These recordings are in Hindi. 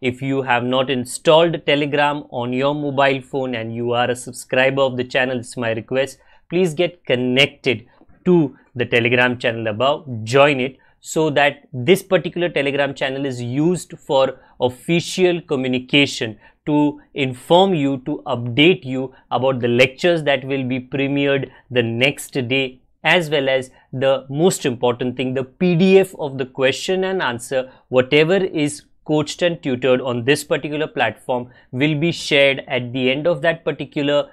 if you have not installed telegram on your mobile phone and you are a subscriber of the channel it's my request please get connected to the telegram channel above join it so that this particular telegram channel is used for official communication to inform you to update you about the lectures that will be premiered the next day as well as the most important thing the pdf of the question and answer whatever is coached and tutored on this particular platform will be shared at the end of that particular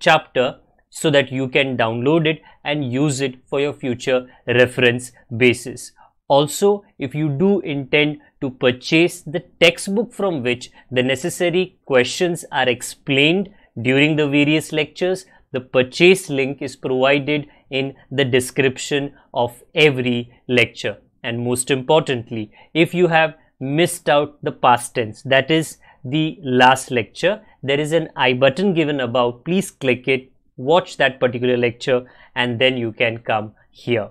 chapter so that you can download it and use it for your future reference basis. Also, if you do intend to purchase the textbook from which the necessary questions are explained during the various lectures, the purchase link is provided in the description of every lecture. And most importantly, if you have missed out the past tense that is the last lecture there is an i button given above please click it watch that particular lecture and then you can come here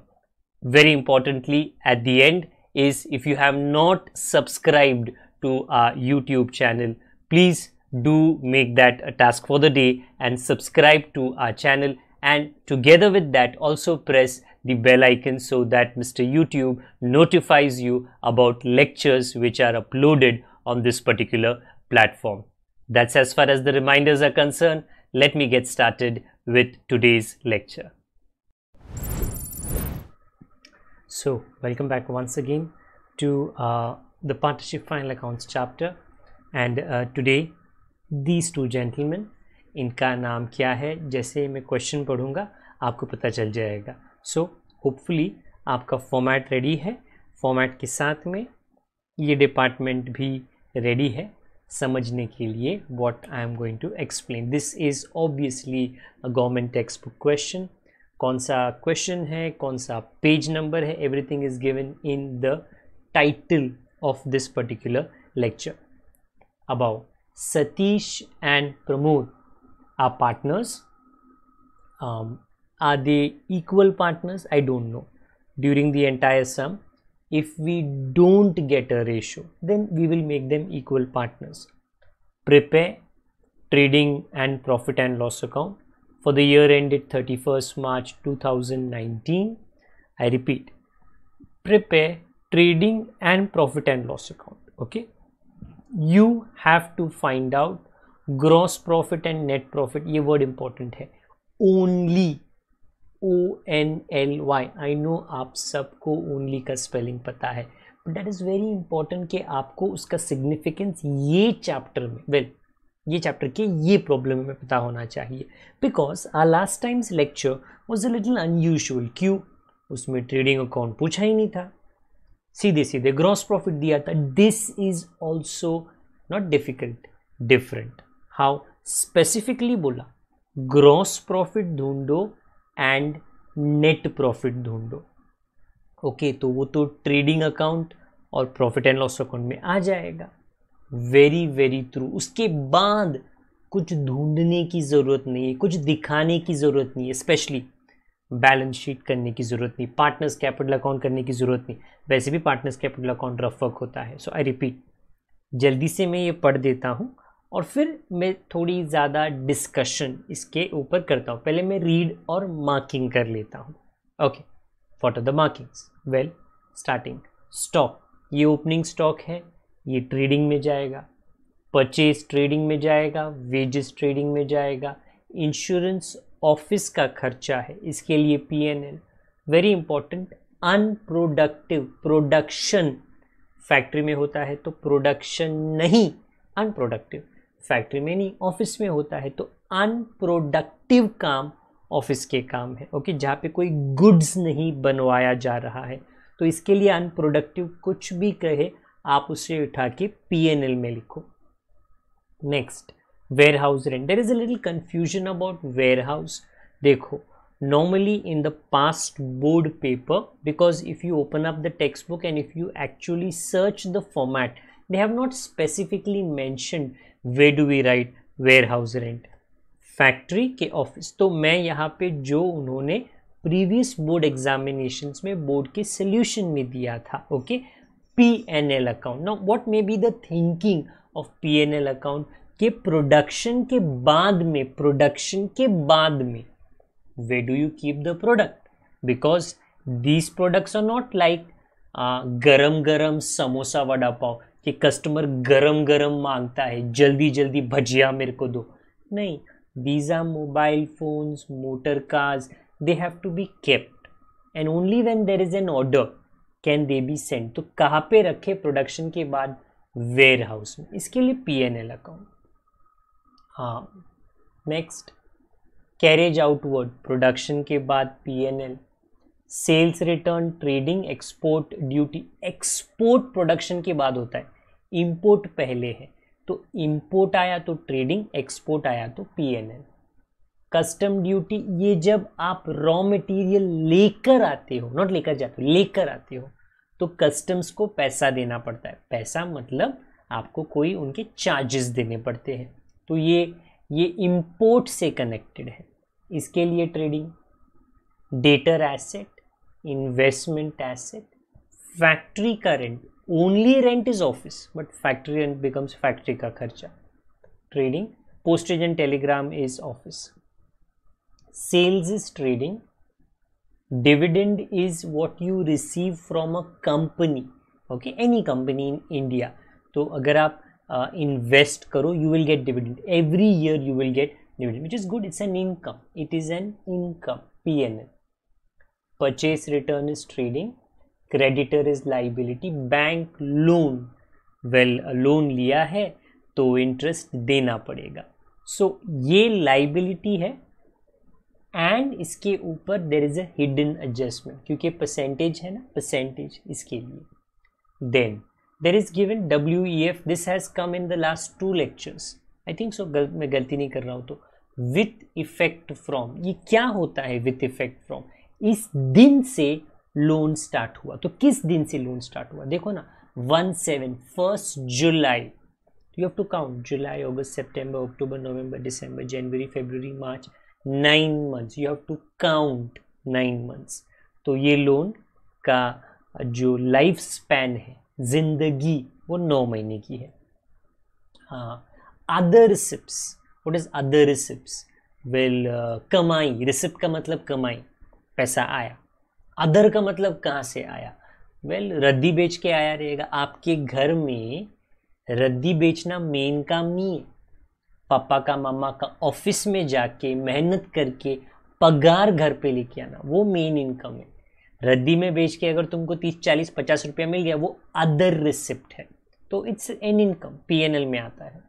very importantly at the end is if you have not subscribed to our youtube channel please do make that a task for the day and subscribe to our channel and together with that also press the bell icon so that Mr. YouTube notifies you about lectures which are uploaded on this particular platform. That's as far as the reminders are concerned. Let me get started with today's lecture. So, welcome back once again to uh, the Partnership Final Accounts chapter. And uh, today, these two gentlemen, inka naam kya hai? Jaise मैं question पढ़ूंगा aapko pata chal jayega. So hopefully आपका फॉर्मेट रेडी है फॉर्मेट के साथ में ये डिपार्टमेंट भी रेडी है समझने के लिए I am going to explain this is obviously a government text book question कौन सा क्वेश्चन है कौन सा पेज नंबर है everything is given in the title of this particular lecture about Satish and Pramod are partners Are they equal partners? I don't know. During the entire sum, if we don't get a ratio, then we will make them equal partners. Prepare trading and profit and loss account for the year ended 31st March 2019. I repeat, prepare trading and profit and loss account. Okay, you have to find out gross profit and net profit. ये word important here Only O N L Y I know आप सबको ओनली का स्पेलिंग पता है but that is very important कि आपको उसका सिग्निफिकेंस ये चैप्टर में वेल well, ये चैप्टर के ये प्रॉब्लम में पता होना चाहिए because uh last times lecture was a little unusual क्यों उसमें ट्रेडिंग अकाउंट पूछा ही नहीं था सीधे सीधे ग्रॉस प्रॉफिट दिया था this is also not difficult different how specifically बोला ग्रॉस प्रॉफिट ढूंढो एंड नेट प्रॉफिट ढूंढो ओके तो वो तो ट्रेडिंग अकाउंट और प्रॉफिट एंड लॉस अकाउंट में आ जाएगा वेरी वेरी थ्रू उसके बाद कुछ ढूंढने की ज़रूरत नहीं है कुछ दिखाने की ज़रूरत नहीं है स्पेशली बैलेंस शीट करने की ज़रूरत नहीं पार्टनर्स कैपिटल अकाउंट करने की ज़रूरत नहीं वैसे भी partners capital account rough work होता है सो आई रिपीट जल्दी से मैं ये पढ़ देता हूँ और फिर मैं थोड़ी ज़्यादा डिस्कशन इसके ऊपर करता हूँ पहले मैं रीड और मार्किंग कर लेता हूँ okay what are the markings well starting stock ये ओपनिंग स्टॉक है ये ट्रेडिंग में जाएगा परचेज ट्रेडिंग में जाएगा वेजेस ट्रेडिंग में जाएगा इंश्योरेंस ऑफिस का खर्चा है इसके लिए P N L very important unproductive production factory में होता है तो प्रोडक्शन नहीं अनप्रोडक्टिव फैक्ट्री में नहीं ऑफिस में होता है तो अनप्रोडक्टिव काम ऑफिस के काम है ओके जहाँ पे कोई गुड्स नहीं बनवाया जा रहा है तो इसके लिए अनप्रोडक्टिव कुछ भी कहे आप उसे उठा के पी एन एल में लिखो next warehouse rent there is a little confusion about warehouse देखो in the past board paper because if you open up the the book and if you actually search the format they have not specifically mentioned way do we write warehouse rent factory के ऑफिस तो मैं यहाँ पे जो उन्होंने प्रीवियस बोर्ड एग्जामिनेशंस में बोर्ड के सोल्यूशन में दिया था okay P N L account now what may be the thinking of P N L account के प्रोडक्शन के बाद में प्रोडक्शन के बाद में way do you keep the product because these products are not like garam garam samosa vada पाव कि कस्टमर गरम गरम मांगता है जल्दी जल्दी भजिया मेरे को दो नहीं visa mobile phones motor cars they have to be kept and only only there is an order can they be send तो कहाँ पे रखे प्रोडक्शन के बाद वेयर हाउस में इसके लिए पी एन एल अकाउंट हाँ नेक्स्ट कैरेज आउटवर्ड प्रोडक्शन के बाद P N L sales return trading export duty export production के बाद होता है इम्पोर्ट पहले है तो इम्पोर्ट आया तो ट्रेडिंग एक्सपोर्ट आया तो एल कस्टम ड्यूटी ये जब आप रॉ मटेरियल लेकर आते हो नॉट लेकर जाते हो लेकर आते हो तो कस्टम्स को पैसा देना पड़ता है पैसा मतलब आपको कोई उनके चार्जेस देने पड़ते हैं तो ये ये इम्पोर्ट से कनेक्टेड है इसके लिए trading debtor asset investment asset factory का rent only rent is office but factory rent becomes factory ka kharcha trading postage and telegram is office sales is trading dividend is what you receive from a company okay any company in india So, अगर आप इन्वेस्ट करो you will get dividend. Every year you will get dividend, which is good. It's an income. It is an income. Income P purchase return is trading creditor is liability bank loan well loan लिया है तो इंटरेस्ट देना पड़ेगा सो so, ये लाइबिलिटी है एंड इसके ऊपर देर इज़ अडन एडजस्टमेंट क्योंकि परसेंटेज है ना परसेंटेज इसके लिए then there is given W E F this has come in the last two lectures I think so गलत मैं गलती नहीं कर रहा हूँ तो विथ इफेक्ट फ्रॉम ये क्या होता है विथ इफेक्ट फ्रॉम इस दिन से लोन स्टार्ट हुआ तो किस दिन से लोन स्टार्ट हुआ देखो ना one seven first July you have to count July August September October November December January February March nine months you have to count nine months तो ये लोन का जो लाइफ स्पैन है जिंदगी वो नौ महीने की है हाँ other receipts what is other receipts well कमाई रिसिप्ट का मतलब कमाई पैसा आया अदर का मतलब कहाँ से आया वेल well, रद्दी बेच के आया रहेगा आपके घर में रद्दी बेचना मेन काम नहीं है पापा का मामा का ऑफिस में जाके मेहनत करके पगार घर पे लेके आना वो मेन इनकम है रद्दी में बेच के अगर तुमको तीस चालीस पचास रुपया मिल गया वो अदर रिसिप्ट है तो इट्स एन इनकम पी में आता है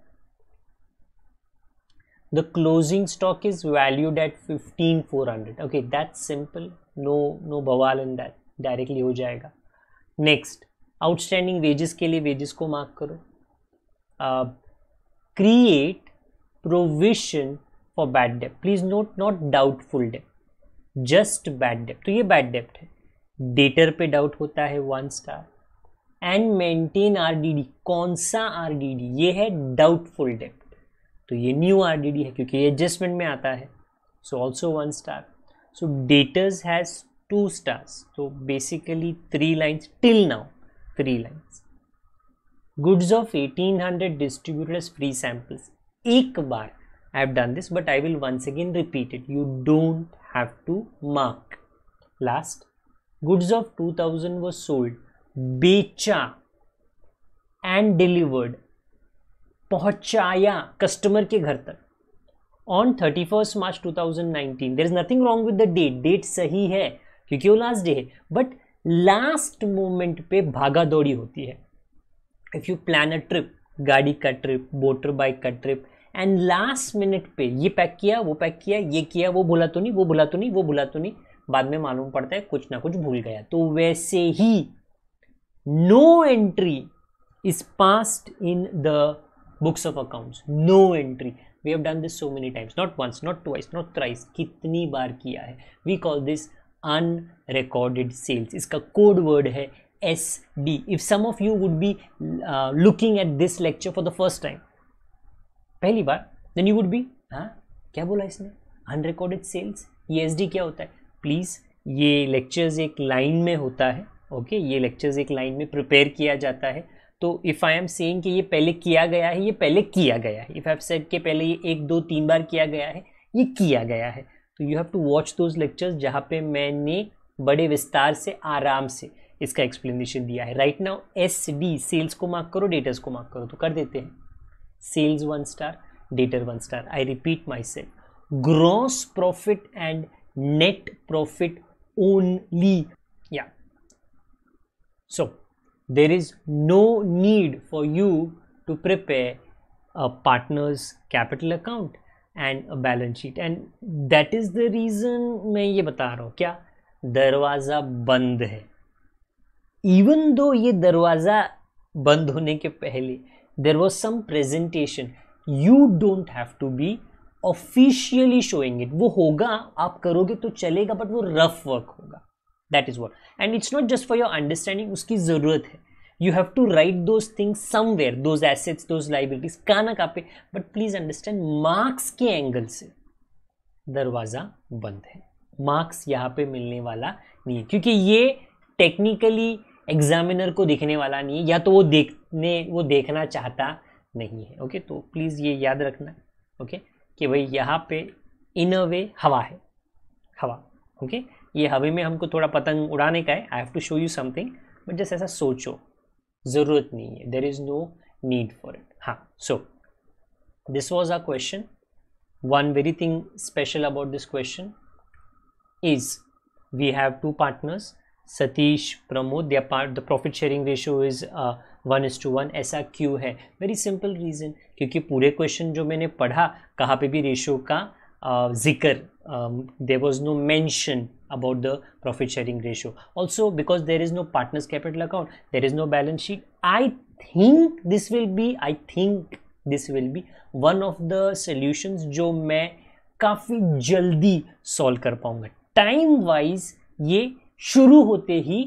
the closing stock is valued at 15400 okay that's simple no no बवाल इन दैट डायरेक्टली हो जाएगा नेक्स्ट आउटस्टैंडिंग वेजेस के लिए वेजेस को मार्क करो create provision for bad dept please note not doubtful dept just bad डेप्ट तो ये बैड डेप्ट है डेटर पे डाउट होता है one star and maintain RDD कौन सा आरडीडी ये है डाउटफुल डेप्ट तो ये न्यू आर है क्योंकि ये एडजस्टमेंट में आता है so also one star so debtors has two stars तो basically three lines till now three lines goods of 1800 distributed as free samples एक बार I have done this but I will once again repeat it you don't have to mark last goods of 2000 was sold बेचा एंड डिलीवर्ड पहुंचाया कस्टमर के घर तक on thirty first March two thousand nineteen there is nothing wrong with the date date सही है क्योंकि वो लास्ट डे है बट लास्ट मोमेंट पे भागा दौड़ी होती है if you plan a trip गाड़ी का ट्रिप मोटर बाइक का ट्रिप एंड लास्ट मिनट पे ये पैक किया वो पैक किया ये किया वो भुला तो नहीं वो भुला तो नहीं वो भुला तो नहीं बाद में मालूम पड़ता है कुछ ना कुछ भूल गया तो वैसे ही no entry is past in the books of accounts no entry we have done this so many times not once not twice not thrice कितनी बार किया है we call this unrecorded sales इसका कोड वर्ड है S D if some of you would be looking at this lecture for the first time पहली बार देन यू वुड बी हाँ क्या बोला इसने अनरिकॉर्डेड सेल्स ये एस डी क्या होता है प्लीज़ ये लेक्चर्स एक लाइन में होता है ओके okay? ये लेक्चर्स एक लाइन में प्रिपेयर किया जाता है तो इफ़ आई एम सेइंग कि ये पहले किया गया है ये पहले किया गया है इफ़ आई सेड के पहले ये एक दो तीन बार किया गया है ये किया गया है तो you have to watch those lectures जहाँ पे मैंने बड़े विस्तार से आराम से इसका एक्सप्लेनेशन दिया है right now S D sales को मार्क करो डेटर्स को मार्क करो तो कर देते हैं sales one star debtor one star I repeat my sale gross profit and net profit only या so there is no need for you to prepare a partner's capital account and a balance sheet and that is the reason मैं ये बता रहा हूँ क्या दरवाज़ा बंद है even though ये दरवाज़ा बंद होने के पहले there was some presentation you don't have to be officially showing it वो होगा आप करोगे तो चलेगा बट वो रफ वर्क होगा that is what and it's not just for your understanding उसकी ज़रूरत है you have to write those things somewhere those assets those liabilities कहाँ ना कहाँ पे बट प्लीज़ अंडरस्टैंड मार्क्स के एंगल से दरवाज़ा बंद है मार्क्स यहाँ पे मिलने वाला नहीं है क्योंकि ये टेक्निकली एग्जामिनर को दिखने वाला नहीं है या तो वो देखने वो देखना चाहता नहीं है ओके तो प्लीज़ ये याद रखना ओके कि भाई यहाँ पे इन अ वे हवा है हवा ओके ये हवे में हमको थोड़ा पतंग उड़ाने का है I have to show you something but just ऐसा सोचो ज़रूरत नहीं है there is no need for it हाँ so this was a question one very thing special about this question is we have two partners Satish Pramod their part the profit sharing ratio is one is to one ऐसा क्यों है वेरी सिंपल रीज़न क्योंकि पूरे क्वेश्चन जो मैंने पढ़ा कहाँ पे भी रेशियो का uh, zikr um, there was no mention about the profit sharing ratio also because there is no partners capital account there is no balance sheet i think this will be i think this will be one of the solutions जो मैं काफ़ी जल्दी सॉल्व कर पाऊंगा टाइम वाइज ये शुरू होते ही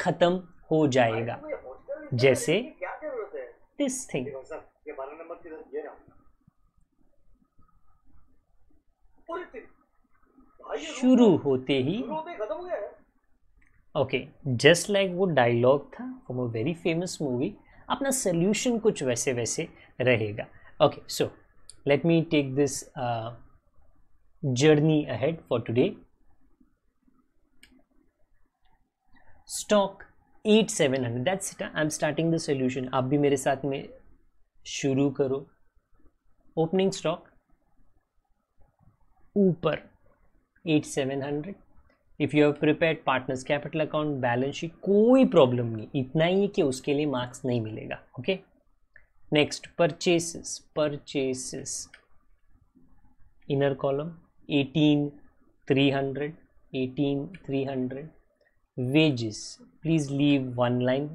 ख़त्म हो जाएगा जैसे दिस थिंग शुरू होते ही ओके जस्ट लाइक वो डायलॉग था from a very famous movie अपना सोल्यूशन कुछ वैसे वैसे रहेगा okay so let me take this journey ahead for today stock at seven hundred that's it I am starting the solution आप भी मेरे साथ में शुरू करो ओपनिंग स्टॉक ऊपर at seven hundred if you have prepare partners capital account balance sheet कोई प्रॉब्लम नहीं इतना ही है कि उसके लिए मार्क्स नहीं मिलेगा okay next purchases purchases inner column eighteen three hundred eighteen three hundred wages please leave one line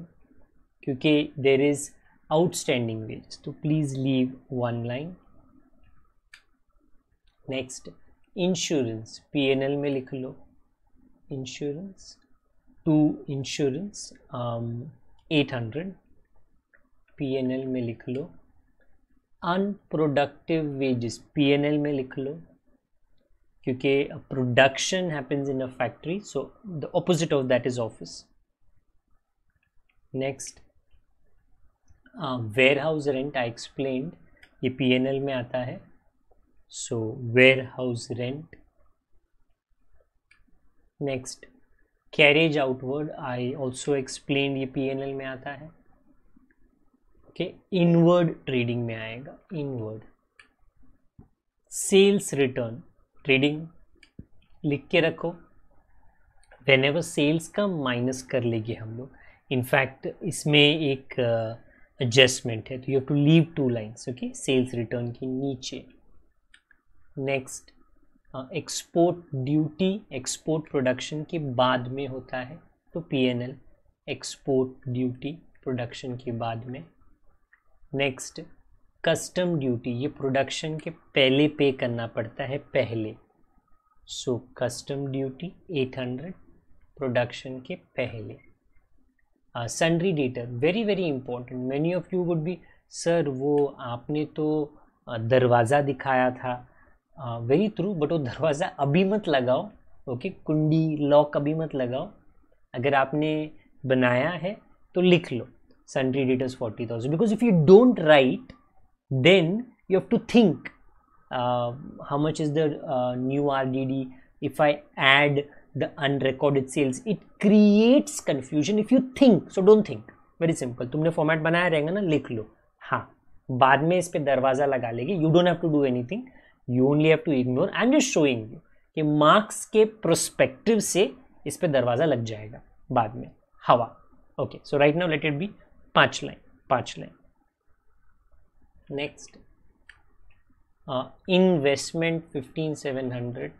क्योंकि देर इज़ आउटस्टैंडिंग वेजेस तो please leave one line next insurance PNL में लिख लो insurance two insurance at hundred PNL में लिख लो अनप्रोडक्टिव वेजेस पीएनएल में लिख लो क्योंकि production happens in a factory so the opposite of that is office next warehouse rent I explain ये पीएनएल में आता है so warehouse rent next carriage outward I also explain ये पी एन एल में आता है ओके इनवर्ड ट्रेडिंग में आएगा इनवर्ड सेल्स रिटर्न ट्रेडिंग लिख के रखो वेन एवर सेल्स का माइनस कर लेंगे हम लोग इनफैक्ट इसमें एक एडजस्टमेंट uh, है तो you have to leave two lines okay sales return के नीचे next export duty export production के बाद में होता है तो पीएनएल एक्सपोर्ट ड्यूटी प्रोडक्शन के बाद में नेक्स्ट कस्टम ड्यूटी ये प्रोडक्शन के पहले पे करना पड़ता है पहले सो कस्टम ड्यूटी 800 प्रोडक्शन के पहले sundry debtor very very important many of you would be sir वो आपने तो दरवाज़ा दिखाया था वेरी थ्रू बट वो दरवाज़ा अभी मत लगाओ ओके कुंडी लॉक अभी मत लगाओ अगर आपने बनाया है तो लिख लो sundry debtors forty thousand because if you don't write then you have to think how much is the new R D D if I add the unrecorded sales it creates confusion if you think so don't think very simple तुमने फॉर्मेट बनाया रहेगा ना लिख लो हाँ बाद में इस पर दरवाज़ा लगा लेगी you don't have to do anything you only have to ignore I am just showing you कि मार्क्स के प्रोस्पेक्टिव से इस पर दरवाज़ा लग जाएगा बाद में हवा okay so right now let it be पांच लाइन पांच line next investment fifteen seven hundred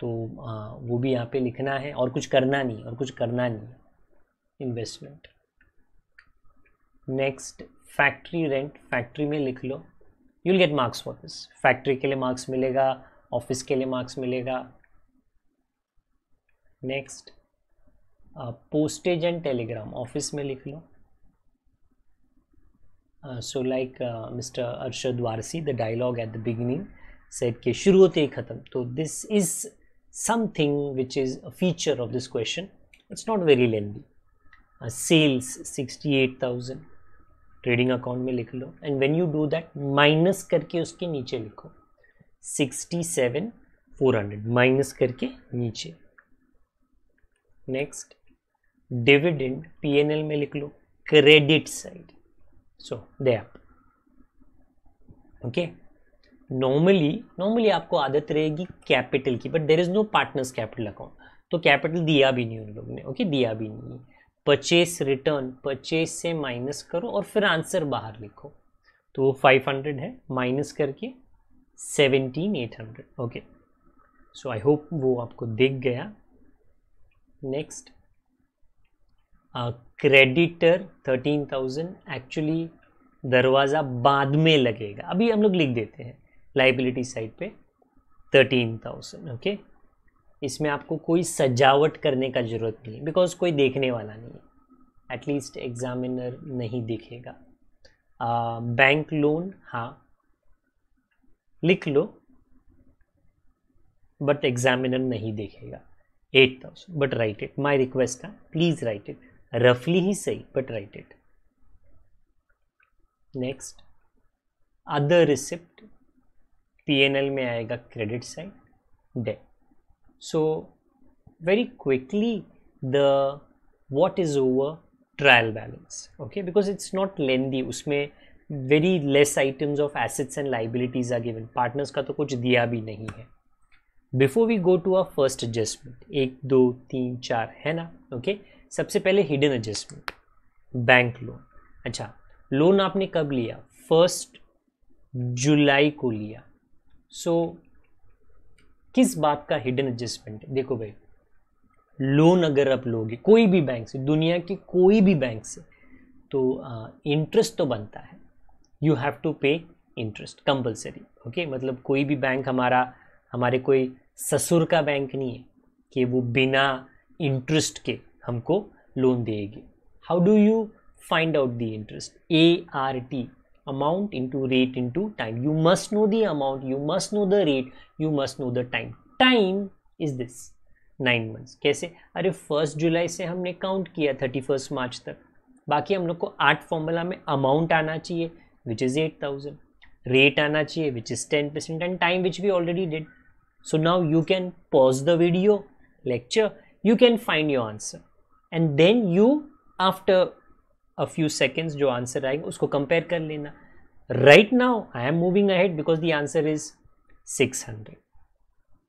तो uh, वो भी यहाँ पे लिखना है और कुछ करना नहीं और कुछ करना नहीं investment next factory rent factory में लिख लो you'll get marks for this factory के लिए मार्क्स मिलेगा ऑफिस के लिए मार्क्स मिलेगा next postage and telegram office में लिख लो so like mister Arshad Warsi the dialogue at the beginning set के शुरू होते ही ख़त्म तो this is which is a feature of this question it's not very lengthy sales sixty eight thousand trading account में लिख लो and when you do that minus करके उसके नीचे लिखो sixty seven four hundred minus करके नीचे नेक्स्ट डिविडेंड पीएनएल में लिख लो क्रेडिट साइड सो दे आप ओके नॉर्मली नॉर्मली आपको आदत रहेगी कैपिटल की but there is no partners capital account तो कैपिटल दिया भी नहीं उन लोगों ने ओके okay? दिया भी नहीं परचेस रिटर्न परचेस से माइनस करो और फिर आंसर बाहर लिखो तो वो फाइव हंड्रेड है माइनस करके seventeen eight hundred okay so I hope वो आपको दिख गया next creditor thirteen thousand actually दरवाज़ा बाद में लगेगा अभी हम लोग लिख देते हैं लाइबिलिटी साइड पे थर्टीन थाउजेंड ओके इसमें आपको कोई सजावट करने का ज़रूरत नहीं है बिकॉज कोई देखने वाला नहीं है एटलीस्ट एग्ज़ामिनर नहीं देखेगा बैंक लोन हाँ लिख लो बट एग्जामिनर नहीं देखेगा eight thousand but write it my request है प्लीज़ राइट इट रफली ही सही but write it next other receipt L में आएगा credit side date So very quickly the what is over trial balance okay because it's not lengthy usme very less items of assets and liabilities are given partners ka to kuch diya bhi nahi hai before we go to our first adjustment एक दो तीन चार hai na okay? sabse pehle hidden adjustment bank loan acha loan आपने कब लिया फर्स्ट जुलाई को लिया सो so, किस बात का हिडन एडजस्टमेंट देखो भाई लोन अगर आप लोगे कोई भी बैंक से दुनिया के कोई भी बैंक से तो इंटरेस्ट तो बनता है you have to pay interest compulsory okay मतलब कोई भी बैंक हमारा हमारे कोई ससुर का बैंक नहीं है कि वो बिना इंटरेस्ट के हमको लोन देगी how do you find out the interest A R T amount into rate into time you must know the amount you must know the rate you must know the time time is this nine months kaise are first july se humne count kiya 31st march tak baki hum log ko art formula mein amount aana chahiye which is 8000 rate aana chahiye which is 10 percent and time which we already did so now you can pause the video lecture you can find your answer and then you after a few seconds जो आंसर आएंगे उसको कंपेयर कर लेना right now I am moving ahead because the answer is 600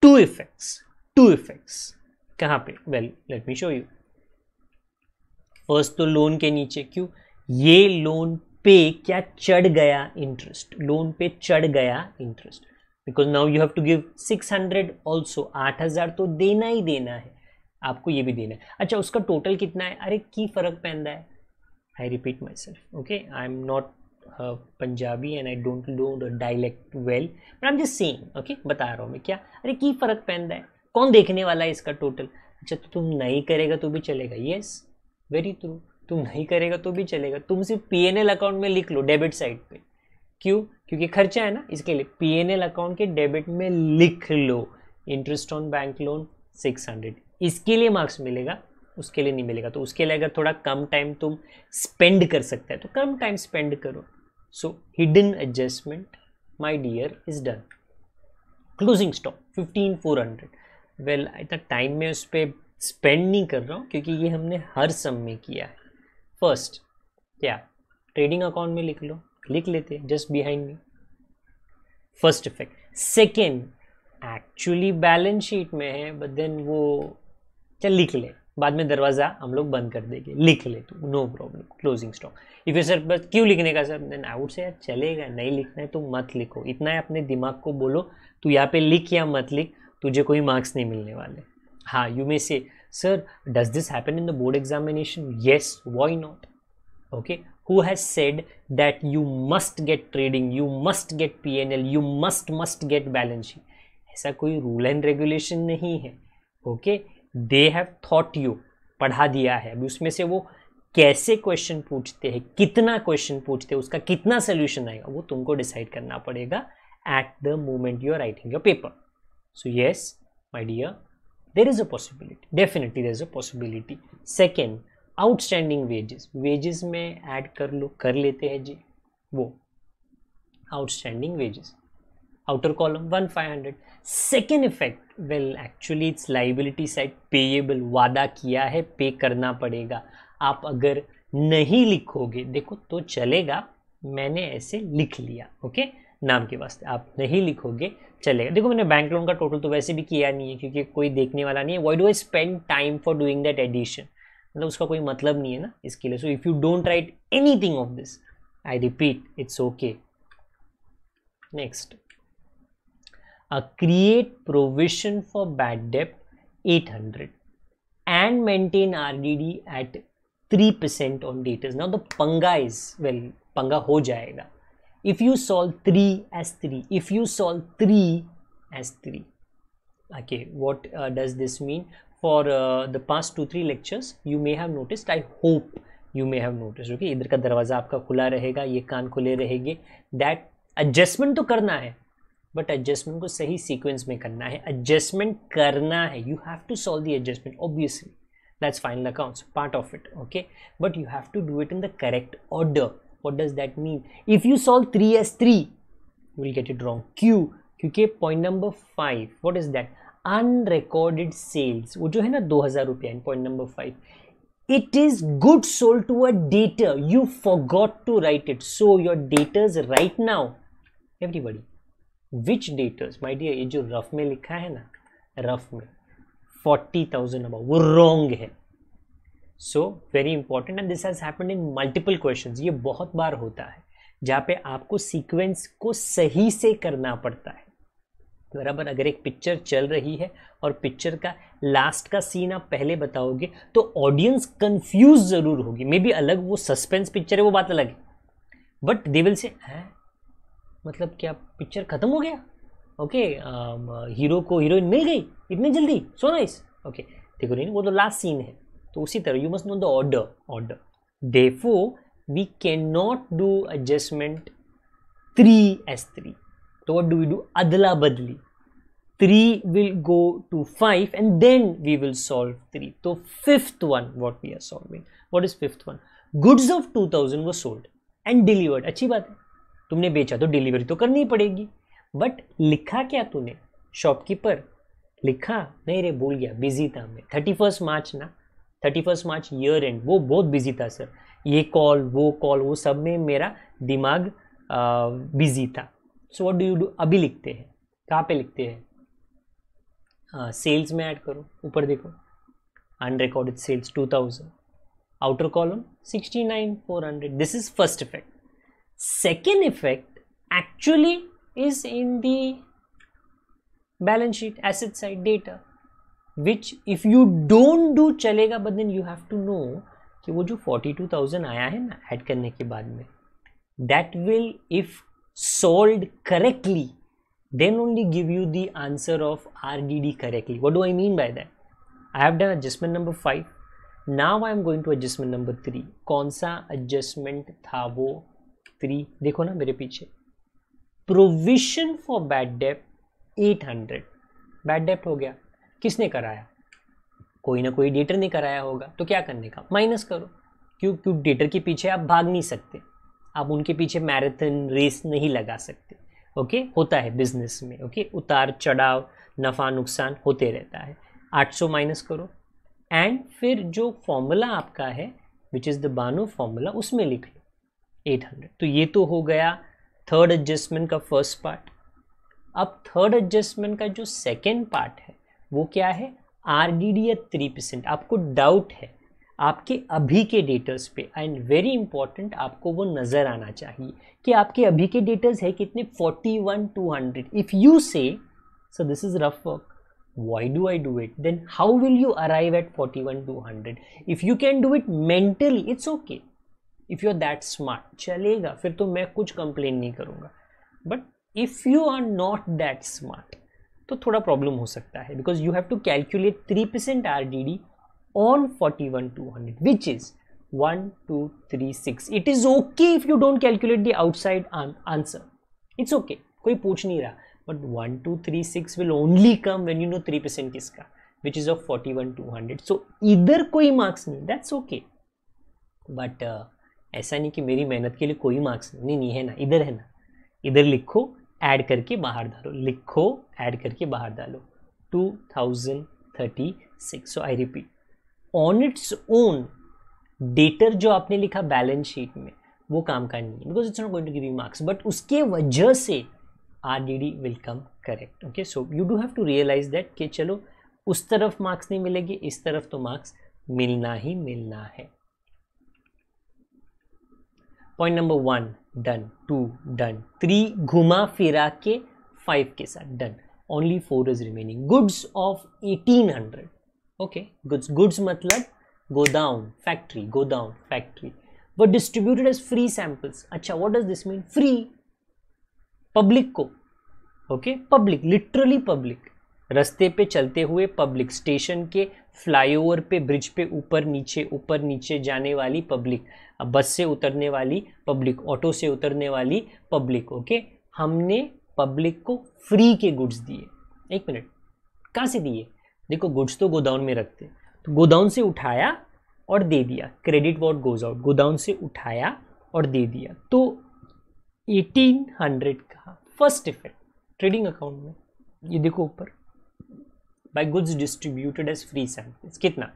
two effects two effects कहाँ पे well let me show you first तो लोन के नीचे क्यों ये लोन पे क्या चढ़ गया इंटरेस्ट लोन पे चढ़ गया interest because now you have to give 600 hundred also आठ तो देना ही देना है आपको ये भी देना है अच्छा उसका टोटल कितना है अरे की फ़र्क पैदा है I repeat myself okay I'm not uh, Punjabi and I don't know the dialect well but I am just saying okay बता रहा हूँ मैं क्या अरे की फ़र्क पहनता है कौन देखने वाला है इसका टोटल अच्छा तो तुम नहीं करेगा तो भी चलेगा येस वेरी ट्रू तुम नहीं करेगा तो भी चलेगा तुम सिर्फ पी एन एल अकाउंट में लिख लो डेबिट साइड पर क्यों क्योंकि खर्चा है ना इसके लिए पी एन एल अकाउंट के डेबिट में लिख लो interest on bank loan six hundred इसके लिए मार्क्स मिलेगा उसके लिए नहीं मिलेगा तो उसके लिए अगर थोड़ा कम टाइम तुम स्पेंड कर सकते हैं तो कम टाइम स्पेंड करो so hidden adjustment my dear is done closing stock fifteen four hundred well इतना टाइम में उस पर स्पेंड नहीं कर रहा हूँ क्योंकि ये हमने हर सम में किया है फर्स्ट क्या ट्रेडिंग अकाउंट में लिख लो लिख लेते just behind me first effect second actually balance sheet में है बट देन वो चल लिख लें बाद में दरवाज़ा हम लोग बंद कर देंगे लिख ले तो no problem closing stock if you sir बस क्यों लिखने का सर देन आउट से यार चलेगा नहीं लिखना है तो मत लिखो इतना है अपने दिमाग को बोलो तू यहाँ पे लिख या मत लिख तुझे कोई मार्क्स नहीं मिलने वाले हाँ you may say sir does this happen in the board examination yes why not okay who said that you must get trading you must get P N L you must must get balance sheet ऐसा कोई रूल एंड रेगुलेशन नहीं है okay okay? They have thought you पढ़ा दिया है अभी उसमें से वो कैसे क्वेश्चन पूछते हैं कितना क्वेश्चन पूछते हैं उसका कितना सोल्यूशन आएगा वो तुमको डिसाइड करना पड़ेगा at the moment you are writing your paper so yes my dear there is a possibility definitely there is a possibility second outstanding wages wages में एड कर लो कर लेते हैं जी वो outstanding wages outer column 1500 second effect well actually its liability side payable वादा किया है pay करना पड़ेगा आप अगर नहीं लिखोगे देखो तो चलेगा मैंने ऐसे लिख लिया ओके नाम के वास्ते आप नहीं लिखोगे चलेगा देखो मैंने बैंक लोन का टोटल तो वैसे भी किया नहीं है क्योंकि कोई देखने वाला नहीं है why do I spend time for doing that addition मतलब उसका कोई मतलब नहीं है ना इसके लिए so if you don't write anything of this I repeat it's okay next uh, create provision for bad debt 800 and maintain RDD at 3% on debtors. Now the panga is, well, panga ho jayega. If you solve 3 as 3, if you solve 3 as 3. Okay, what uh, does this mean? For uh, the past 2-3 lectures, you may have noticed, I hope you may have notice okay इधर का दरवाज़ा आपका खुला रहेगा ये कान खुले रहेंगे दैट एडजस्टमेंट तो करना है बट एडजस्टमेंट को सही सीक्वेंस में करना है एडजस्टमेंट करना है you have to solve the adjustment obviously that's final accounts part of it okay but you have to do it in the correct order what does that mean if you solve three as three will get it wrong क्यू क्योंकि point number five what is that unrecorded sales वो जो है ना दो हजार रुपया point number five it is good sold to a debtor you for forgot to write it so your debtors right now everybody which debtors my dear ये जो रफ में लिखा है ना रफ में फोर्टी थाउजेंड अबाउट वो रॉन्ग है so very important and this has happen in multiple question ये बहुत बार होता है जहाँ पे आपको सीक्वेंस को सही से करना पड़ता है बराबर अगर एक पिक्चर चल रही है और पिक्चर का लास्ट का सीन आप पहले बताओगे तो ऑडियंस कंफ्यूज ज़रूर होगी मे बी अलग वो सस्पेंस पिक्चर है वो बात अलग है बट दे विल से मतलब क्या पिक्चर ख़त्म हो गया ओके हीरो um, को हीरोइन मिल गई इतनी जल्दी सो नाइस ओके देखो नहीं वो तो लास्ट सीन है तो उसी तरह you must know the order order therefore we can not do adjustment three as three तो वट डू वी डू अदला बदली three will go to five and then we will solve three तो fifth one what we are solving what is fifth one goods of two thousand वो सोल्ड एंड डिलीवर्ड अच्छी बात है तुमने बेचा तो डिलीवरी तो करनी पड़ेगी बट लिखा क्या तूने शॉपकीपर लिखा नहीं रे भूल गया बिजी था मैं थर्टी फर्स्ट मार्च ना thirty first March year end वो बहुत बिजी था सर ये कॉल वो कॉल वो सब में मेरा दिमाग बिजी था so what do you do अभी लिखते हैं कहाँ पे लिखते हैं सेल्स हाँ, में ऐड करो ऊपर देखो unrecorded sales two thousand outer column sixty nine four hundred this is first effect second effect actually is in the balance sheet asset side data which if you don't do चलेगा but then you have to know कि वो जो 42,000 आया है ना ऐड करने के बाद में that will if solved correctly then only give you the answer of RDD correctly what do I mean by that I have done adjustment number five now I am going to adjustment number three कौन सा adjustment था वो थ्री देखो ना मेरे पीछे provision for bad dept eight hundred bad डेप्ट हो गया किसने कराया कोई ना कोई डेटर ने कराया होगा तो क्या करने का माइनस करो क्यों क्यों डेटर के पीछे आप भाग नहीं सकते आप उनके पीछे मैराथन रेस नहीं लगा सकते ओके होता है बिजनेस में ओके उतार चढ़ाव नफ़ा नुकसान होते रहता है 800 माइनस करो एंड फिर जो फॉर्मूला आपका है विच इज़ द बानो फॉर्मूला उसमें लिख लो 800 तो ये तो हो गया थर्ड एडजस्टमेंट का फर्स्ट पार्ट अब थर्ड एडजस्टमेंट का जो सेकेंड पार्ट है वो क्या है R D D eight three percent आपको डाउट है आपके अभी के डेटर्स पे एंड वेरी इंपॉर्टेंट आपको वो नज़र आना चाहिए कि आपके अभी के डेटर्स है कितने forty one two hundred if you say so this is rough work why do i do it then how will you arrive at hundred if you can do it mentally it's okay if you are that smart चलेगा फिर तो मैं कुछ कंप्लेन नहीं करूँगा but if you are not that smart तो थोड़ा प्रॉब्लम हो सकता है because you have to calculate three percent R D D on forty one two hundred which is one two three six it is okay if you don't calculate the outside answer it's okay कोई पूछ नहीं रहा but one two three six will only come when you know three percent किसका which is of forty one two hundred so इधर कोई मार्क्स नहीं दैट्स ओके बट ऐसा नहीं कि मेरी मेहनत के लिए कोई मार्क्स नहीं नहीं है ना इधर है ना इधर लिखो ऐड करके बाहर डालो लिखो ऐड करके बाहर डालो two thousand thirty six so I repeat on its own debtor जो आपने लिखा बैलेंस शीट में वो काम का नहीं है because it's not going to give you marks but उसके वजह से R D D will come correct okay so you do have to realise that कि चलो उस तरफ मार्क्स नहीं मिलेंगे इस तरफ तो मार्क्स मिलना ही मिलना है point number one done two done three घुमा फिरा के फाइव के साथ done only four is remaining goods of eighteen hundred okay goods goods मतलब godown factory godown factory were distributed as free samples अच्छा what does this mean free public को ओके पब्लिक लिटरली पब्लिक रस्ते पे चलते हुए पब्लिक स्टेशन के फ्लाईओवर पे ब्रिज पे ऊपर नीचे ऊपर नीचे जाने वाली पब्लिक बस से उतरने वाली पब्लिक ऑटो से उतरने वाली पब्लिक ओके हमने पब्लिक को फ्री के गुड्स दिए एक मिनट कहाँ से दिए देखो गुड्स तो गोदाउन में रखते तो गोदाउन से उठाया और दे दिया credit what goes out godown से उठाया और दे दिया तो 1800 का फर्स्ट इफेक्ट ट्रेडिंग अकाउंट में ये देखो ऊपर by goods distributed as free samples कितना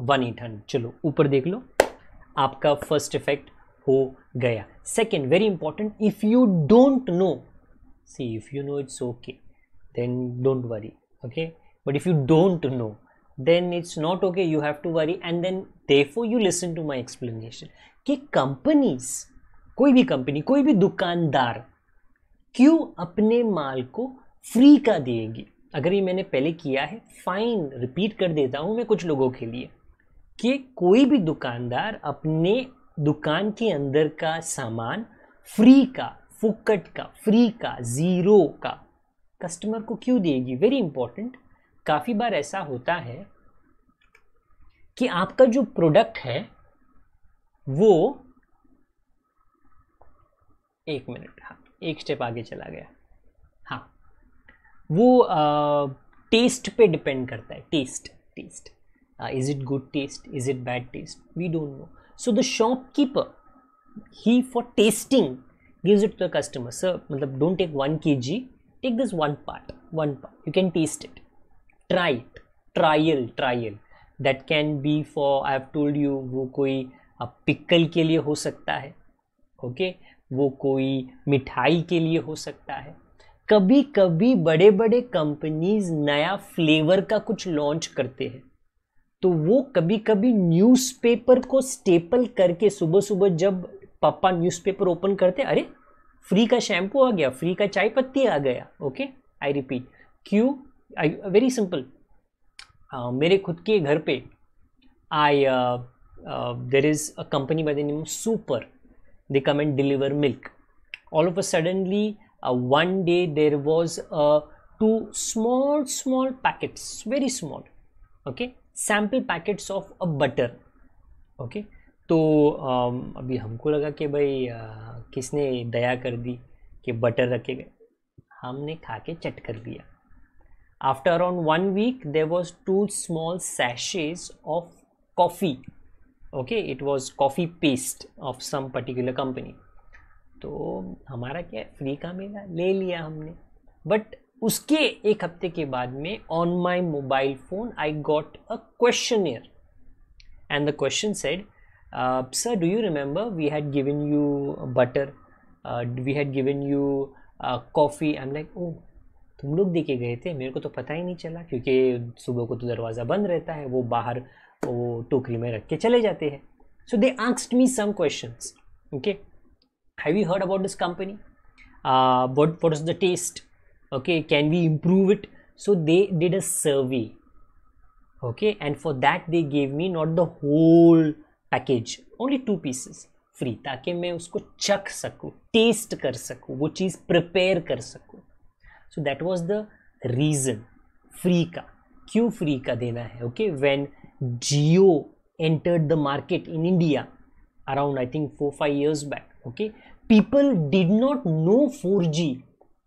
वन एट हंड्रेड चलो ऊपर देख लो आपका फर्स्ट इफेक्ट हो गया second very important if you don't know see if you know it's okay then don't worry okay but if you don't know then it's not okay you have to worry and then देफो you listen to my explanation कि कंपनीज कोई भी कंपनी कोई भी दुकानदार क्यों अपने माल को फ्री का देगी अगर ये मैंने पहले किया है फाइन रिपीट कर देता हूँ मैं कुछ लोगों के लिए कि कोई भी दुकानदार अपने दुकान के अंदर का सामान फ्री का फुकट का फ्री का ज़ीरो का कस्टमर को क्यों देगी वेरी इंपॉर्टेंट काफ़ी बार ऐसा होता है कि आपका जो प्रोडक्ट है वो एक मिनट हाँ एक स्टेप आगे चला गया हाँ वो आ, टेस्ट पे डिपेंड करता है test test uh, is it good taste is it bad taste we don't know so the shopkeeper he for tasting gives it to the customer sir matlab don't take 1 kg take this one part one part you can taste it try it trial trial that can be for i have told you वो कोई uh, pickle ke liye ho sakta hai okay? वो कोई मिठाई के लिए हो सकता है कभी कभी बड़े बड़े कंपनीज नया फ्लेवर का कुछ लॉन्च करते हैं तो वो कभी कभी न्यूज़पेपर को स्टेपल करके सुबह सुबह जब पापा न्यूज़पेपर ओपन करते अरे फ्री का शैम्पू आ गया फ्री का चाय पत्ती आ गया ओके आई रिपीट क्यों आई वेरी सिंपल मेरे खुद के घर पे I there is a company by the name super they come and deliver milk all of a suddenly one day there was two small small packets very small okay sample packets of a butter okay तो um, अभी हमको लगा कि भाई uh, किसने दया कर दी कि बटर रखे गए हमने खा के चट कर दिया after around one week there was two small सैशेज of coffee okay it was coffee paste of some particular company तो हमारा क्या है फ्री का मेला ले लिया हमने बट उसके एक हफ्ते के बाद में on my mobile phone I got a question here and the question said sir do you remember we had given you butter we had given you coffee I am like oh तुम लोग देखे गए थे मेरे को तो पता ही नहीं चला क्योंकि सुबह को तो दरवाज़ा बंद रहता है वो बाहर वो टोकरी में रख के चले जाते हैं so they asked me some question okay have you heard about this company what what is the test okay can we improve it so they did a survey okay and for that they gave me not the whole package only two pieces free taki main usko chak saku taste kar saku wo prepare kar so that was the reason free ka kyun free ka dena hai okay when jio entered the market in india around i think 4 5 years back okay people did not know 4g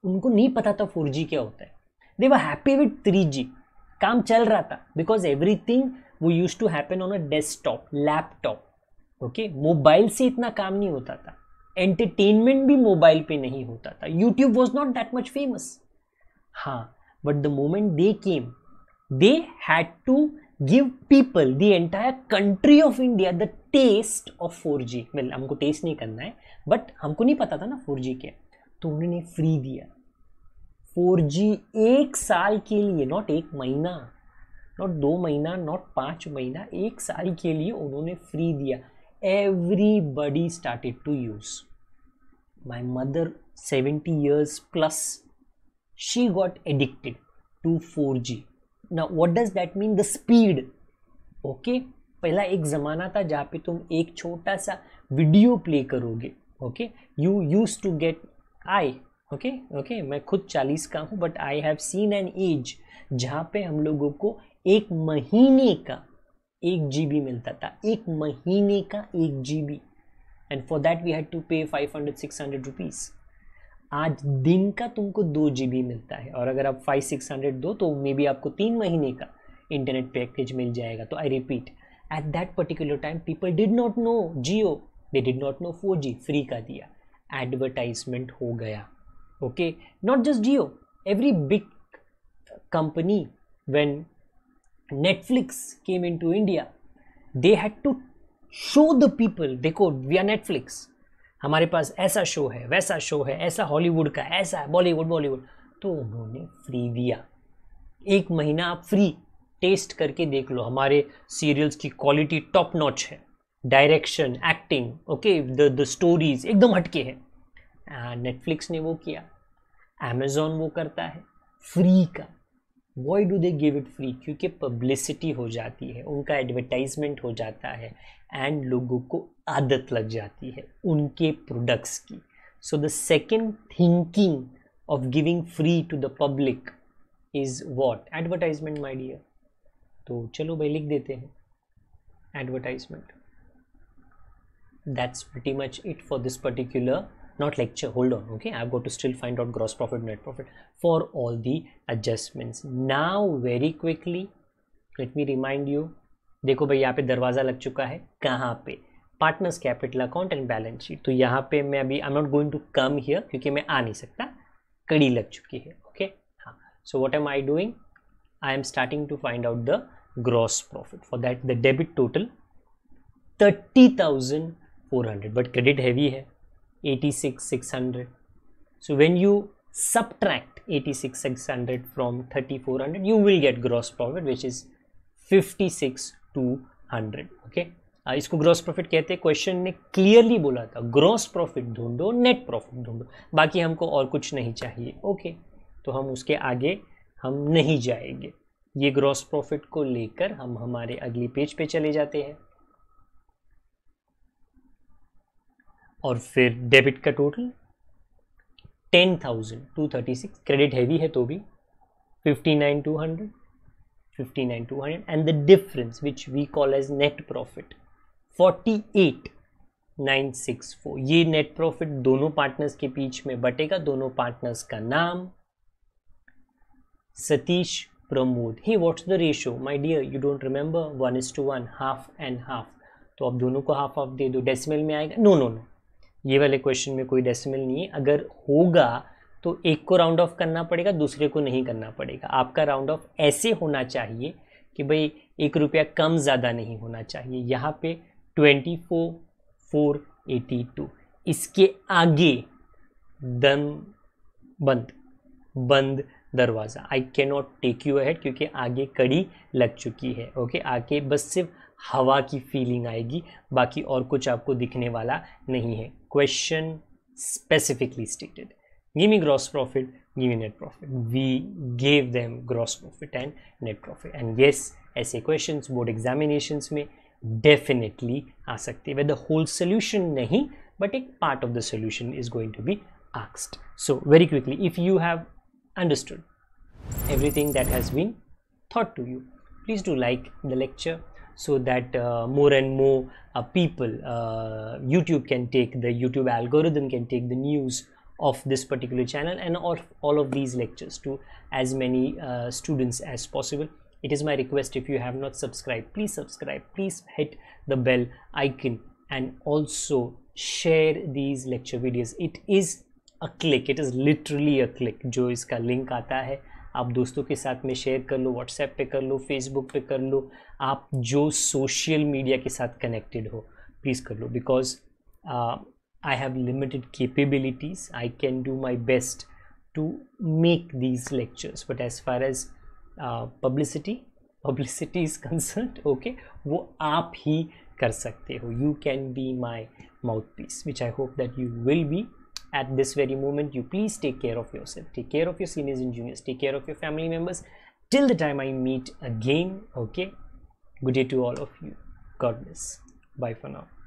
उनको नहीं पता था फोर क्या होता है they were happy with three काम चल रहा था बिकॉज एवरीथिंग वो use to happen on a desktop laptop okay mobile से इतना काम नहीं होता था एंटरटेनमेंट भी मोबाइल पे नहीं होता था YouTube was not that much famous हाँ but the moment they came they had to people the entire country of India the test of four G मतलब हमको टेस्ट नहीं करना है बट हमको नहीं पता था ना फोर जी क्या तो उन्होंने फ्री दिया 4G एक साल के लिए नॉट एक महीना नॉट दो महीना नॉट पाँच महीना एक साल के लिए उन्होंने फ्री दिया everybody started to use my mother seventy years plus she got addicted to four G ना what does that mean the speed okay पहला एक ज़माना था जहाँ पे तुम एक छोटा सा वीडियो प्ले करोगे okay you use to get I okay okay मैं खुद चालीस का हूँ but I have seen an age जहाँ पे हम लोगों को एक महीने का एक जी मिलता था एक महीने का एक बी and for that we had to pay five hundred six hundred rupees आज दिन का तुमको दो जी मिलता है और अगर आप फाइव सिक्स हंड्रेड दो तो मे बी आपको तीन महीने का इंटरनेट पैकेज मिल जाएगा तो I repeat at that particular time people did not know Jio they did not know four G free का दिया एडवर्टाइजमेंट हो गया okay not just Jio every big company Netflix came in to India they had to show the people देखो वी आर नेटफ्लिक्स हमारे पास ऐसा शो है वैसा शो है ऐसा हॉलीवुड का ऐसा है बॉलीवुड बॉलीवुड तो उन्होंने फ्री दिया एक महीना आप फ्री टेस्ट करके देख लो हमारे सीरियल्स की क्वालिटी टॉप नॉच है direction acting okay the the stories एकदम हटके हैं नेटफ्लिक्स ने वो किया अमेजोन वो करता है फ्री का why do they give it free क्योंकि पब्लिसिटी हो जाती है उनका एडवर्टाइजमेंट हो जाता है एंड लोगों को आदत लग जाती है उनके प्रोडक्ट्स की so the second thinking of giving free to the public is what advertisement my dear तो चलो भाई लिख देते हैं advertisement that's pretty much it for this particular not lecture hold on okay i've got to still find out gross profit net profit for all the adjustments now very quickly let me remind you देखो भाई यहाँ पे दरवाज़ा लग चुका है कहाँ पे partners capital account and balance sheet तो यहाँ पे मैं अभी I am not going to come here क्योंकि मैं आ नहीं सकता कड़ी लग चुकी है ओके हाँ so what am I doing I am starting to find out the gross profit for that the debit total thirty thousand four hundred but credit heavy है eighty six six hundred so when you four hundred from 3400 you will get gross profit which is two okay okay uh, इसको ग्रॉस प्रॉफिट कहते हैं क्वेश्चन ने क्लियरली बोला था ग्रॉस प्रॉफिट ढूंढो नेट प्रॉफिट ढूंढो बाकी हमको और कुछ नहीं चाहिए ओके okay. तो हम उसके आगे हम नहीं जाएंगे ये ग्रॉस प्रॉफिट को लेकर हम हमारे अगली पेज पे चले जाते हैं और फिर डेबिट का total ten thousand two thirty six credit heavy है तो भी fifty nine two hundred fifty nine two hundred and the difference which we call as net profit forty eight nine six four ये नेट प्रॉफिट दोनों पार्टनर्स के बीच में बटेगा दोनों पार्टनर्स का नाम सतीश प्रमोद ही what's the ratio my dear you don't remember one is to one half and half तो आप दोनों को हाफ हाफ दे दो डेसिमल में आएगा नो नो नो ये वाले क्वेश्चन में कोई डेसिमल नहीं है अगर होगा तो एक को राउंड ऑफ करना पड़ेगा दूसरे को नहीं करना पड़ेगा आपका राउंड ऑफ ऐसे होना चाहिए कि भाई एक रुपया कम ज़्यादा नहीं होना चाहिए यहाँ पे twenty four four eighty two इसके आगे दम बंद बंद दरवाज़ा I can not take you ahead क्योंकि आगे कड़ी लग चुकी है ओके आगे बस सिर्फ हवा की फीलिंग आएगी बाकी और कुछ आपको दिखने वाला नहीं है question specifically stated give me gross profit give me net profit we gave them gross profit and net profit and yes essay questions board examinations may definitely ask sakte where the whole solution nahi but a part of the solution is going to be asked so very quickly if you have understood everything that has been taught to you please do like the lecture so that uh, more and more uh, people uh, youtube can take the youtube algorithm can take the news of this particular channel and all, all of these lectures to as many uh, students as possible it is my request if you have not subscribed please subscribe please hit the bell icon and also share these lecture videos it is a click it is literally a click जो इसका link आता है आप दोस्तों के साथ में शेयर कर लो व्हाट्सएप पे कर लो फेसबुक पे कर लो आप जो सोशल मीडिया के साथ कनेक्टेड हो प्लीज़ कर लो because I have limited capabilities I can do my best to make these lectures but as far as publicity publicity is concerned okay वो आप ही कर सकते हो you can be my mouthpiece which I hope that you will be at this very moment you please take care of yourself take care of your seniors and juniors take care of your family members till the time i meet again okay good day to all of you god bless bye for now